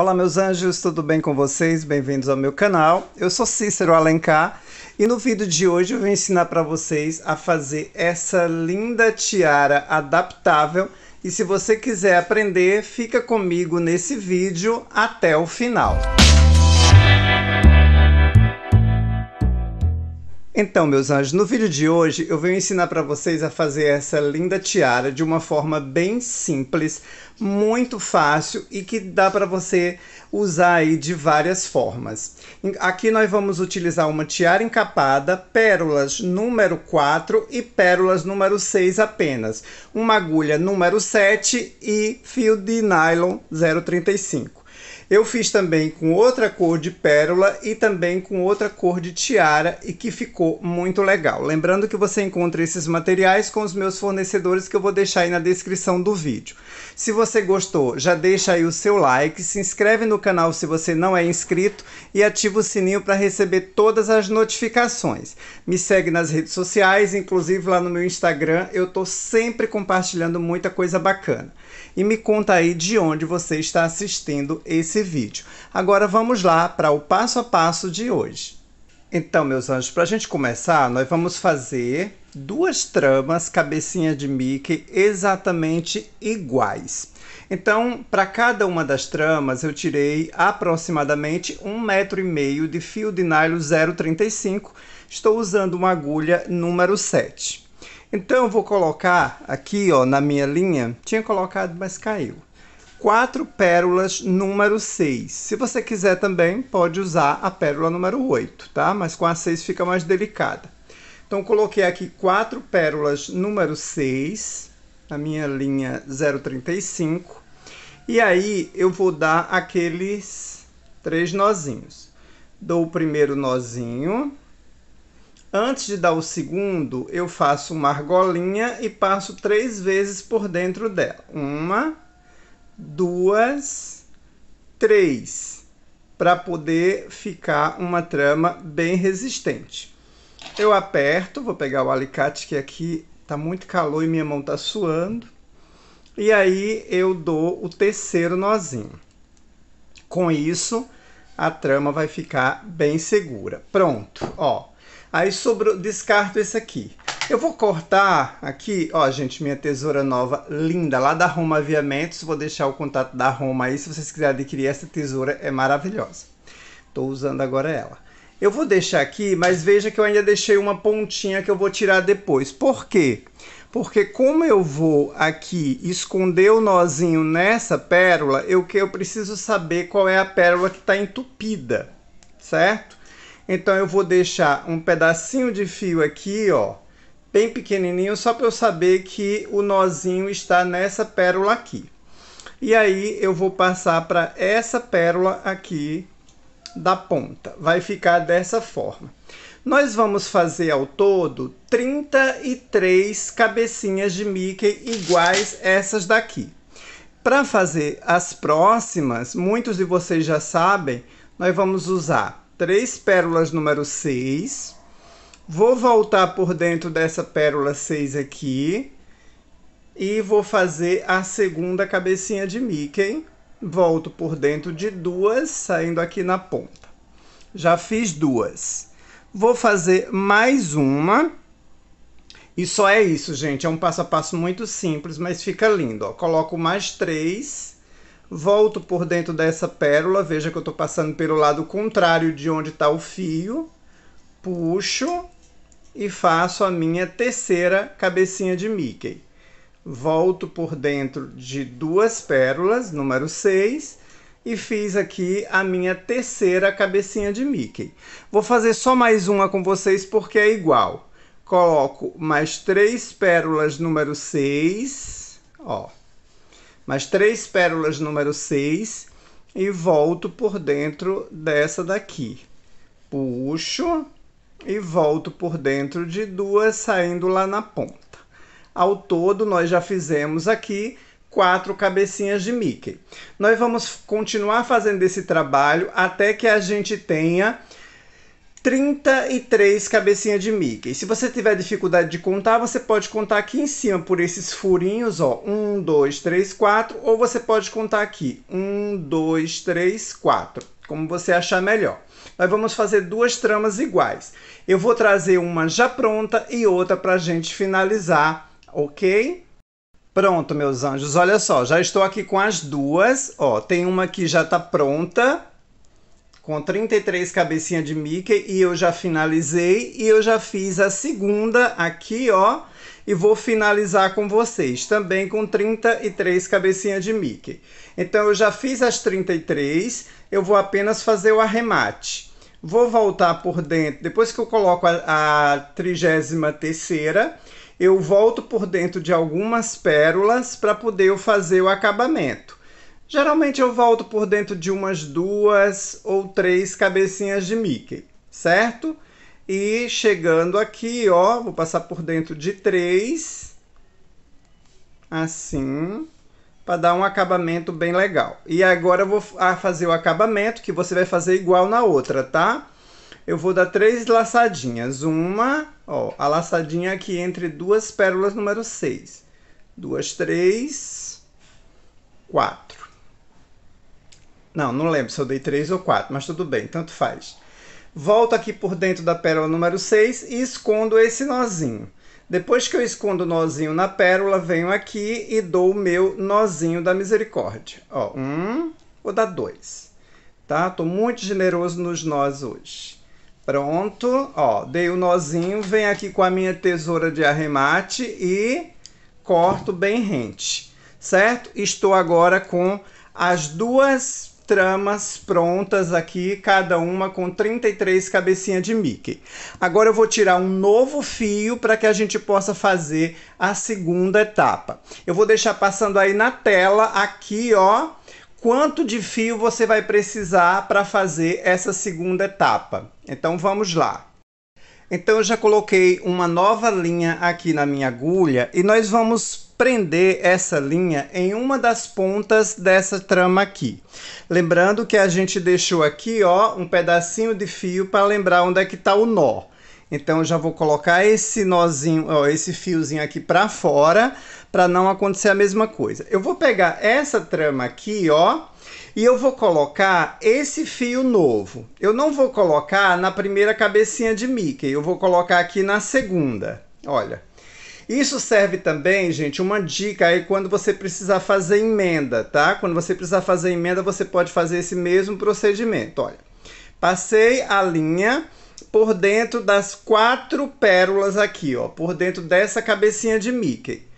Olá, meus anjos, tudo bem com vocês? Bem-vindos ao meu canal. Eu sou Cícero Alencar e no vídeo de hoje eu vou ensinar para vocês a fazer essa linda tiara adaptável. E se você quiser aprender, fica comigo nesse vídeo até o final. Música Então, meus anjos, no vídeo de hoje eu venho ensinar para vocês a fazer essa linda tiara de uma forma bem simples, muito fácil e que dá para você usar aí de várias formas. Aqui nós vamos utilizar uma tiara encapada, pérolas número 4 e pérolas número 6 apenas, uma agulha número 7 e fio de nylon 035. Eu fiz também com outra cor de pérola e também com outra cor de tiara e que ficou muito legal. Lembrando que você encontra esses materiais com os meus fornecedores que eu vou deixar aí na descrição do vídeo. Se você gostou, já deixa aí o seu like, se inscreve no canal se você não é inscrito e ativa o sininho para receber todas as notificações. Me segue nas redes sociais, inclusive lá no meu Instagram, eu estou sempre compartilhando muita coisa bacana. E me conta aí de onde você está assistindo esse esse vídeo. Agora vamos lá para o passo a passo de hoje. Então, meus anjos, para a gente começar, nós vamos fazer duas tramas cabecinha de Mickey exatamente iguais. Então, para cada uma das tramas, eu tirei aproximadamente um metro e meio de fio de nylon 0,35. Estou usando uma agulha número 7. Então, eu vou colocar aqui ó, na minha linha, tinha colocado, mas caiu quatro pérolas número 6. Se você quiser também, pode usar a pérola número 8, tá? Mas com a 6 fica mais delicada. Então, coloquei aqui quatro pérolas número 6, na minha linha 035. E aí, eu vou dar aqueles três nozinhos. Dou o primeiro nozinho. Antes de dar o segundo, eu faço uma argolinha e passo três vezes por dentro dela. Uma, duas, três, para poder ficar uma trama bem resistente. Eu aperto, vou pegar o alicate que aqui tá muito calor e minha mão tá suando. E aí eu dou o terceiro nozinho. Com isso, a trama vai ficar bem segura. Pronto, ó. Aí sobrou, descarto esse aqui. Eu vou cortar aqui, ó, gente, minha tesoura nova, linda, lá da Roma Aviamentos. Vou deixar o contato da Roma aí, se vocês quiserem adquirir essa tesoura, é maravilhosa. Estou usando agora ela. Eu vou deixar aqui, mas veja que eu ainda deixei uma pontinha que eu vou tirar depois. Por quê? Porque como eu vou aqui esconder o nozinho nessa pérola, eu, eu preciso saber qual é a pérola que está entupida, certo? Então eu vou deixar um pedacinho de fio aqui, ó, bem pequenininho, só para eu saber que o nozinho está nessa pérola aqui. E aí eu vou passar para essa pérola aqui da ponta. Vai ficar dessa forma. Nós vamos fazer ao todo 33 cabecinhas de Mickey iguais essas daqui. Para fazer as próximas, muitos de vocês já sabem, nós vamos usar três pérolas número 6, Vou voltar por dentro dessa pérola 6 aqui e vou fazer a segunda cabecinha de Mickey. Volto por dentro de duas, saindo aqui na ponta. Já fiz duas. Vou fazer mais uma. E só é isso, gente. É um passo a passo muito simples, mas fica lindo. Ó. Coloco mais três volto por dentro dessa pérola, veja que eu estou passando pelo lado contrário de onde está o fio, puxo e faço a minha terceira cabecinha de Mickey. Volto por dentro de duas pérolas, número 6, e fiz aqui a minha terceira cabecinha de Mickey. Vou fazer só mais uma com vocês porque é igual. Coloco mais três pérolas número 6, ó. Mais três pérolas número 6 e volto por dentro dessa daqui. Puxo, e volto por dentro de duas, saindo lá na ponta. Ao todo, nós já fizemos aqui quatro cabecinhas de Mickey. Nós vamos continuar fazendo esse trabalho até que a gente tenha 33 cabecinhas de Mickey. Se você tiver dificuldade de contar, você pode contar aqui em cima por esses furinhos, ó. um, dois, três, quatro, Ou você pode contar aqui. um, dois, três, quatro como você achar melhor. Nós vamos fazer duas tramas iguais. Eu vou trazer uma já pronta e outra para a gente finalizar, ok? Pronto, meus anjos, olha só, já estou aqui com as duas. Ó, tem uma que já está pronta, com 33 cabecinhas de Mickey, e eu já finalizei. E eu já fiz a segunda aqui, ó, e vou finalizar com vocês, também com 33 cabecinhas de Mickey. Então eu já fiz as 33, eu vou apenas fazer o arremate. Vou voltar por dentro, depois que eu coloco a, trigésima 33 eu volto por dentro de algumas pérolas para poder fazer o acabamento. Geralmente eu volto por dentro de umas duas ou três cabecinhas de Mickey, certo? E chegando aqui, ó, vou passar por dentro de três, assim, para dar um acabamento bem legal. E agora eu vou fazer o acabamento, que você vai fazer igual na outra, tá? Eu vou dar três laçadinhas. Uma, ó, a laçadinha aqui entre duas pérolas número 6. Duas, três, quatro. Não, não lembro se eu dei três ou quatro, mas tudo bem, tanto faz. Volto aqui por dentro da pérola número 6 e escondo esse nozinho. Depois que eu escondo o nozinho na pérola, venho aqui e dou o meu nozinho da misericórdia. Ó, um, vou dar dois. Tá? Tô muito generoso nos nós hoje. Pronto, ó, dei o nozinho, venho aqui com a minha tesoura de arremate e corto bem rente, certo? Estou agora com as duas tramas prontas aqui, cada uma com 33 cabecinhas de Mickey. Agora eu vou tirar um novo fio para que a gente possa fazer a segunda etapa. Eu vou deixar passando aí na tela, aqui ó, quanto de fio você vai precisar para fazer essa segunda etapa. Então vamos lá. Então eu já coloquei uma nova linha aqui na minha agulha e nós vamos prender essa linha em uma das pontas dessa trama aqui. Lembrando que a gente deixou aqui ó, um pedacinho de fio para lembrar onde é que está o nó. Então eu já vou colocar esse nozinho, ó, esse fiozinho aqui para fora, para não acontecer a mesma coisa. Eu vou pegar essa trama aqui, ó, e eu vou colocar esse fio novo. Eu não vou colocar na primeira cabecinha de Mickey, eu vou colocar aqui na segunda. Olha. Isso serve também, gente, uma dica aí quando você precisar fazer emenda, tá? Quando você precisar fazer emenda, você pode fazer esse mesmo procedimento. Olha, passei a linha por dentro das quatro pérolas aqui, ó, por dentro dessa cabecinha de Mickey.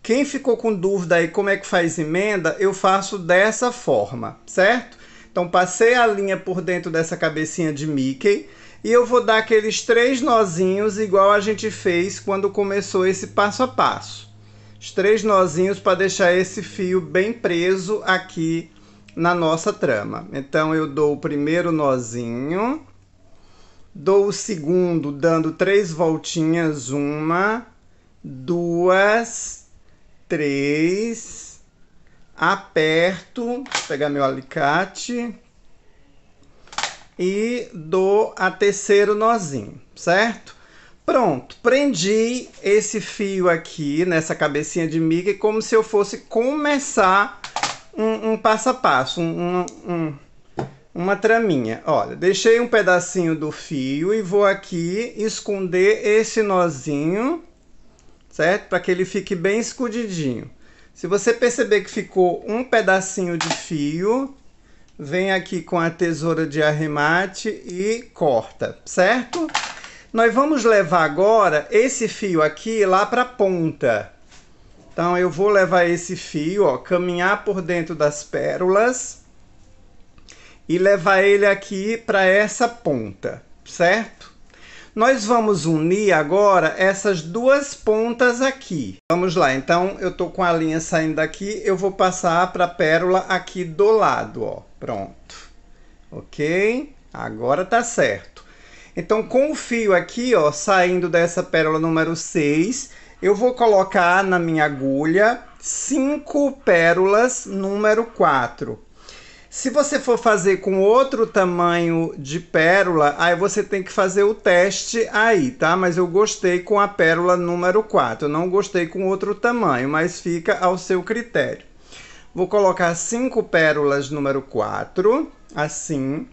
Quem ficou com dúvida aí como é que faz emenda, eu faço dessa forma, certo? Então passei a linha por dentro dessa cabecinha de Mickey, e eu vou dar aqueles três nozinhos igual a gente fez quando começou esse passo a passo. Os três nozinhos para deixar esse fio bem preso aqui na nossa trama. Então eu dou o primeiro nozinho, dou o segundo dando três voltinhas, uma, duas, três, aperto, vou pegar meu alicate, e dou a terceiro nozinho, certo? Pronto, prendi esse fio aqui nessa cabecinha de miga como se eu fosse começar um, um passo a passo, um, um, uma traminha. Olha, deixei um pedacinho do fio e vou aqui esconder esse nozinho, certo? Para que ele fique bem escondidinho. Se você perceber que ficou um pedacinho de fio, vem aqui com a tesoura de arremate e corta, certo? Nós vamos levar agora esse fio aqui lá para a ponta. Então eu vou levar esse fio, ó, caminhar por dentro das pérolas e levar ele aqui para essa ponta, certo? Nós vamos unir agora essas duas pontas aqui. Vamos lá, então eu tô com a linha saindo daqui, eu vou passar para a pérola aqui do lado, ó Pronto. Ok? Agora tá certo. Então, com o fio aqui, ó, saindo dessa pérola número 6, eu vou colocar na minha agulha cinco pérolas número 4. Se você for fazer com outro tamanho de pérola, aí você tem que fazer o teste aí, tá? Mas eu gostei com a pérola número 4, eu não gostei com outro tamanho, mas fica ao seu critério. Vou colocar cinco pérolas número 4, assim.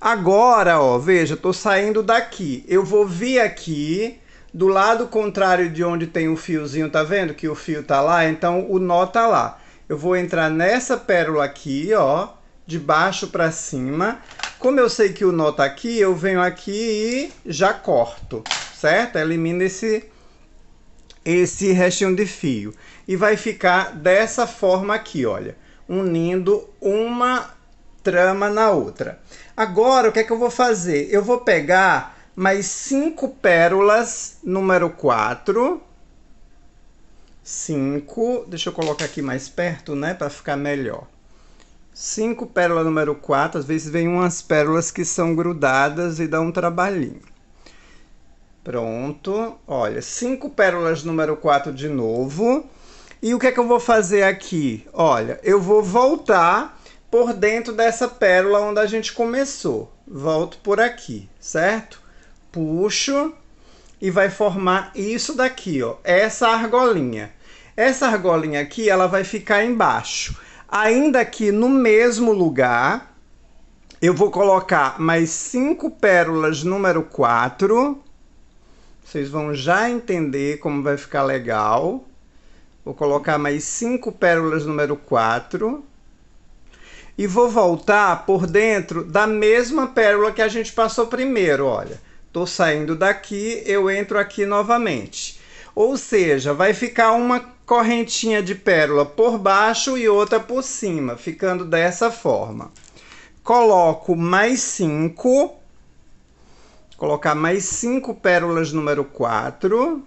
Agora, ó, veja, tô saindo daqui. Eu vou vir aqui do lado contrário de onde tem o fiozinho, tá vendo que o fio tá lá? Então o nó tá lá. Eu vou entrar nessa pérola aqui, ó, de baixo para cima. Como eu sei que o nó tá aqui, eu venho aqui e já corto, certo? Elimina esse esse restinho de fio. E vai ficar dessa forma aqui, olha, unindo uma trama na outra. Agora, o que é que eu vou fazer? Eu vou pegar mais cinco pérolas, número 4. 5, deixa eu colocar aqui mais perto, né, para ficar melhor. 5 pérola número 4, às vezes vem umas pérolas que são grudadas e dá um trabalhinho. Pronto. Olha, cinco pérolas número 4 de novo. E o que é que eu vou fazer aqui? Olha, eu vou voltar por dentro dessa pérola onde a gente começou. Volto por aqui, certo? Puxo e vai formar isso daqui, ó. Essa argolinha. Essa argolinha aqui, ela vai ficar embaixo. Ainda aqui no mesmo lugar, eu vou colocar mais cinco pérolas número 4 vocês vão já entender como vai ficar legal. Vou colocar mais cinco pérolas número 4. E vou voltar por dentro da mesma pérola que a gente passou primeiro, olha. Tô saindo daqui, eu entro aqui novamente. Ou seja, vai ficar uma correntinha de pérola por baixo e outra por cima, ficando dessa forma. Coloco mais cinco colocar mais cinco pérolas número 4.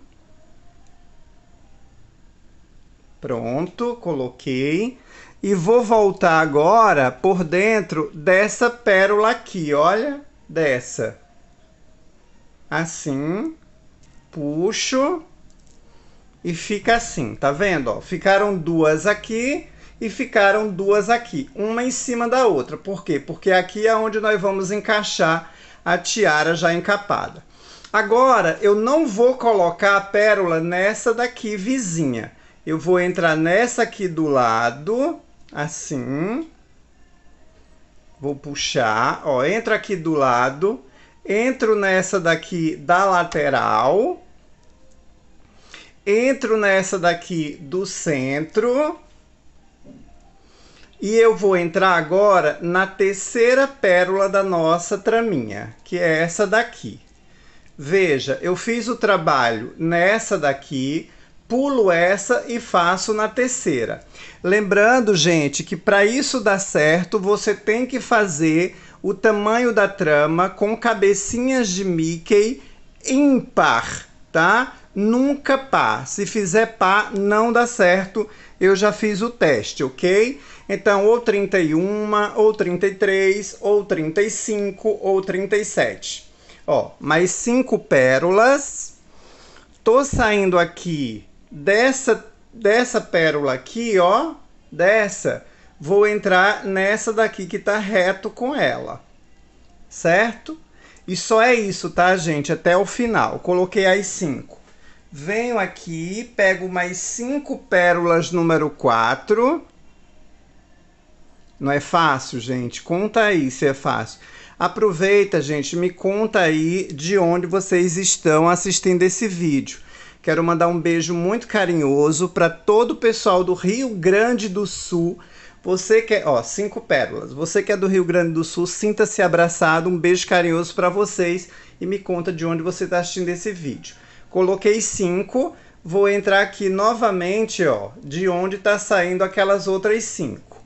Pronto, coloquei. E vou voltar agora por dentro dessa pérola aqui, olha, dessa. Assim, puxo e fica assim, tá vendo? Ó, ficaram duas aqui e ficaram duas aqui, uma em cima da outra. Por quê? Porque aqui é onde nós vamos encaixar a tiara já encapada. Agora, eu não vou colocar a pérola nessa daqui vizinha. Eu vou entrar nessa aqui do lado, assim. Vou puxar, ó, entra aqui do lado, entro nessa daqui da lateral, entro nessa daqui do centro, e eu vou entrar agora na terceira pérola da nossa traminha, que é essa daqui. Veja, eu fiz o trabalho nessa daqui, pulo essa e faço na terceira. Lembrando, gente, que para isso dar certo, você tem que fazer o tamanho da trama com cabecinhas de Mickey ímpar, tá? Nunca pá. Se fizer pá, não dá certo. Eu já fiz o teste, ok? Então, ou 31, ou 33, ou 35, ou 37. Ó, mais cinco pérolas. Tô saindo aqui dessa, dessa pérola aqui, ó. Dessa. Vou entrar nessa daqui que tá reto com ela. Certo? E só é isso, tá, gente? Até o final. Coloquei as cinco. Venho aqui, pego mais cinco pérolas número 4. Não é fácil, gente? Conta aí se é fácil. Aproveita, gente, me conta aí de onde vocês estão assistindo esse vídeo. Quero mandar um beijo muito carinhoso para todo o pessoal do Rio Grande do Sul. Você que é, ó, cinco pérolas. Você que é do Rio Grande do Sul, sinta-se abraçado. Um beijo carinhoso para vocês e me conta de onde você está assistindo esse vídeo. Coloquei 5, vou entrar aqui novamente, ó, de onde está saindo aquelas outras 5.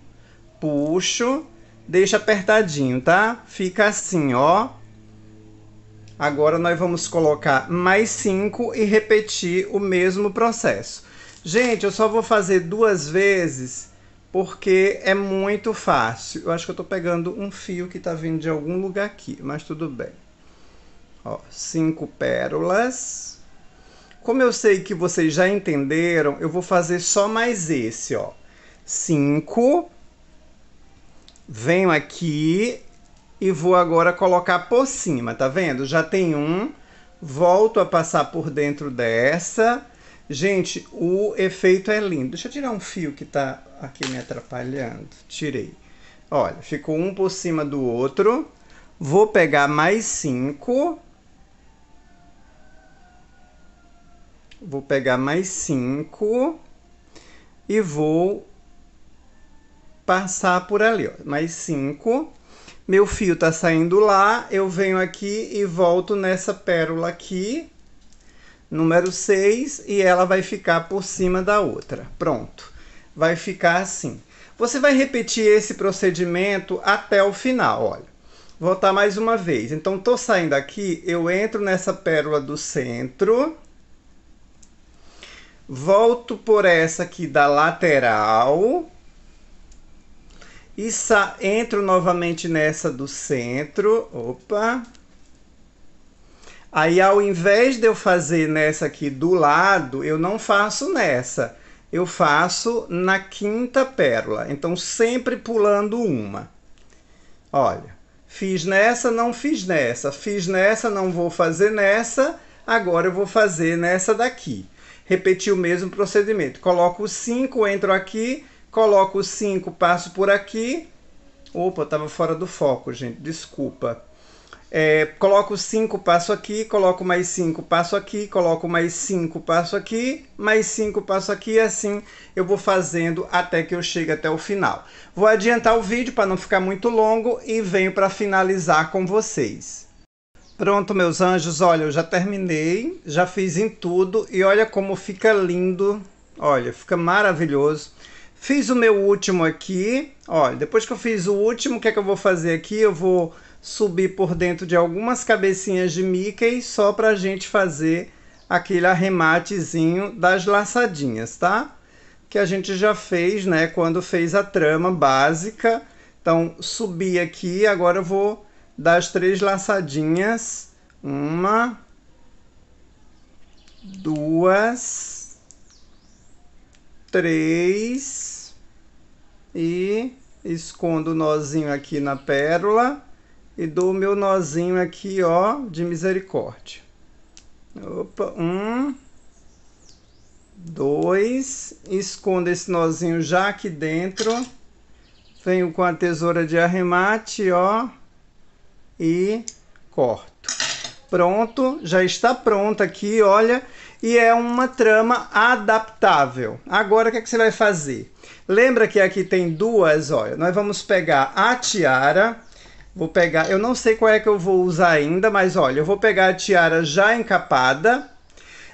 Puxo, deixa apertadinho, tá? Fica assim, ó. Agora nós vamos colocar mais 5 e repetir o mesmo processo. Gente, eu só vou fazer duas vezes porque é muito fácil. Eu acho que eu estou pegando um fio que está vindo de algum lugar aqui, mas tudo bem. Ó, cinco pérolas. Como eu sei que vocês já entenderam, eu vou fazer só mais esse, ó. Cinco. Venho aqui e vou agora colocar por cima, tá vendo? Já tem um. Volto a passar por dentro dessa. Gente, o efeito é lindo. Deixa eu tirar um fio que tá aqui me atrapalhando. Tirei. Olha, ficou um por cima do outro. Vou pegar mais cinco Vou pegar mais 5 e vou passar por ali, ó, mais 5. Meu fio tá saindo lá, eu venho aqui e volto nessa pérola aqui, número 6, e ela vai ficar por cima da outra. Pronto, vai ficar assim. Você vai repetir esse procedimento até o final, olha. Voltar mais uma vez. Então, tô saindo aqui, eu entro nessa pérola do centro volto por essa aqui da lateral e entro novamente nessa do centro. Opa! Aí, ao invés de eu fazer nessa aqui do lado, eu não faço nessa. Eu faço na quinta pérola. Então, sempre pulando uma. Olha, fiz nessa, não fiz nessa. Fiz nessa, não vou fazer nessa. Agora eu vou fazer nessa daqui repetir o mesmo procedimento. Coloco o 5, entro aqui, coloco o 5, passo por aqui. Opa, estava fora do foco, gente, desculpa. É, coloco 5, passo aqui, coloco mais 5, passo aqui, coloco mais 5, passo aqui, mais 5, passo aqui, e assim eu vou fazendo até que eu chegue até o final. Vou adiantar o vídeo para não ficar muito longo e venho para finalizar com vocês. Pronto, meus anjos, olha, eu já terminei, já fiz em tudo e olha como fica lindo, olha, fica maravilhoso. Fiz o meu último aqui, olha, depois que eu fiz o último, o que é que eu vou fazer aqui? Eu vou subir por dentro de algumas cabecinhas de Mickey só pra gente fazer aquele arrematezinho das laçadinhas, tá? Que a gente já fez, né, quando fez a trama básica. Então, subi aqui, agora eu vou das três laçadinhas, uma, duas, três, e escondo o nozinho aqui na pérola, e dou o meu nozinho aqui, ó, de misericórdia. Opa, um, dois, escondo esse nozinho já aqui dentro, venho com a tesoura de arremate, ó, e corto. Pronto, já está pronta aqui, olha, e é uma trama adaptável. Agora o que, é que você vai fazer? Lembra que aqui tem duas, olha, nós vamos pegar a tiara, vou pegar, eu não sei qual é que eu vou usar ainda, mas olha, eu vou pegar a tiara já encapada,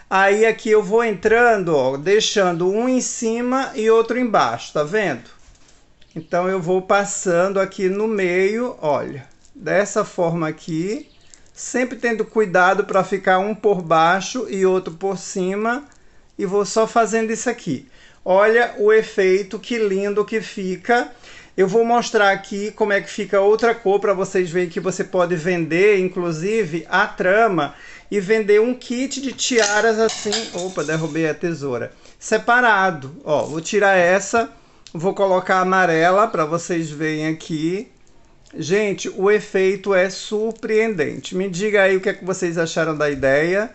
aí aqui eu vou entrando, ó, deixando um em cima e outro embaixo, tá vendo? Então eu vou passando aqui no meio, olha dessa forma aqui, sempre tendo cuidado para ficar um por baixo e outro por cima, e vou só fazendo isso aqui. Olha o efeito, que lindo que fica. Eu vou mostrar aqui como é que fica outra cor para vocês verem que você pode vender, inclusive, a trama e vender um kit de tiaras assim. Opa, derrubei a tesoura. Separado. Ó, vou tirar essa, vou colocar amarela para vocês verem aqui. Gente, o efeito é surpreendente. Me diga aí o que, é que vocês acharam da ideia.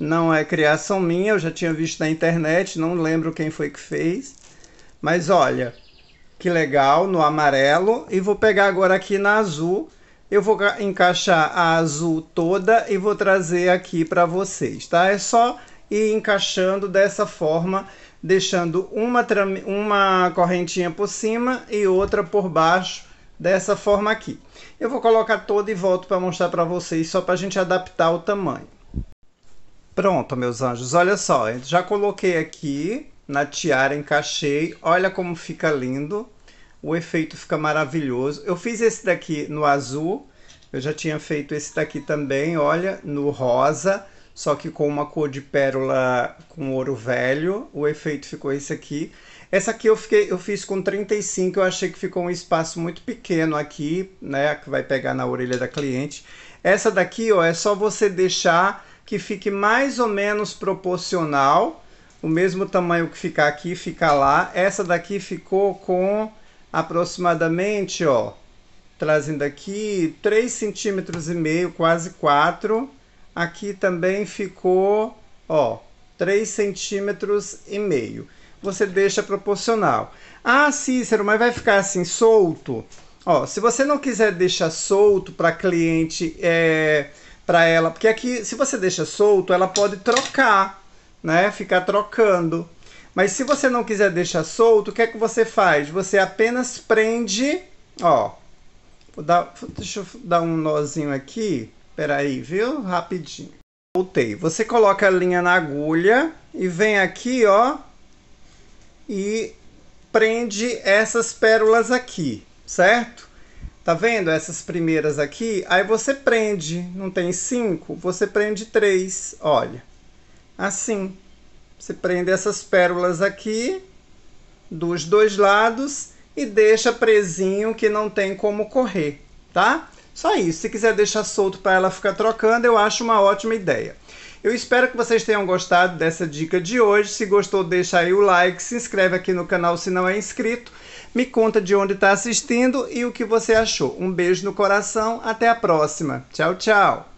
Não é criação minha, eu já tinha visto na internet, não lembro quem foi que fez. Mas olha, que legal, no amarelo. E vou pegar agora aqui na azul. Eu vou encaixar a azul toda e vou trazer aqui para vocês, tá? É só ir encaixando dessa forma, deixando uma, uma correntinha por cima e outra por baixo dessa forma aqui. Eu vou colocar toda e volto para mostrar para vocês, só para a gente adaptar o tamanho. Pronto, meus anjos, olha só, já coloquei aqui na tiara, encaixei, olha como fica lindo, o efeito fica maravilhoso. Eu fiz esse daqui no azul, eu já tinha feito esse daqui também, olha, no rosa, só que com uma cor de pérola com ouro velho, o efeito ficou esse aqui. Essa aqui eu, fiquei, eu fiz com 35, eu achei que ficou um espaço muito pequeno aqui, né? Que vai pegar na orelha da cliente. Essa daqui, ó, é só você deixar que fique mais ou menos proporcional. O mesmo tamanho que ficar aqui, fica lá. Essa daqui ficou com aproximadamente, ó, trazendo aqui 3 centímetros e meio, quase 4. Aqui também ficou, ó, 3 centímetros e meio você deixa proporcional. Ah, Cícero, mas vai ficar assim solto? Ó, se você não quiser deixar solto para cliente, é, para ela, porque aqui, se você deixa solto, ela pode trocar, né? Ficar trocando. Mas se você não quiser deixar solto, o que é que você faz? Você apenas prende, ó. Vou dar, deixa eu dar um nozinho aqui. Peraí, viu? Rapidinho. Voltei. Você coloca a linha na agulha e vem aqui, ó, e prende essas pérolas aqui, certo? Tá vendo essas primeiras aqui? Aí você prende, não tem cinco? Você prende três, olha. Assim. Você prende essas pérolas aqui, dos dois lados, e deixa presinho que não tem como correr, tá? Só isso. Se quiser deixar solto para ela ficar trocando, eu acho uma ótima ideia. Eu espero que vocês tenham gostado dessa dica de hoje. Se gostou, deixa aí o like, se inscreve aqui no canal se não é inscrito, me conta de onde está assistindo e o que você achou. Um beijo no coração, até a próxima. Tchau, tchau!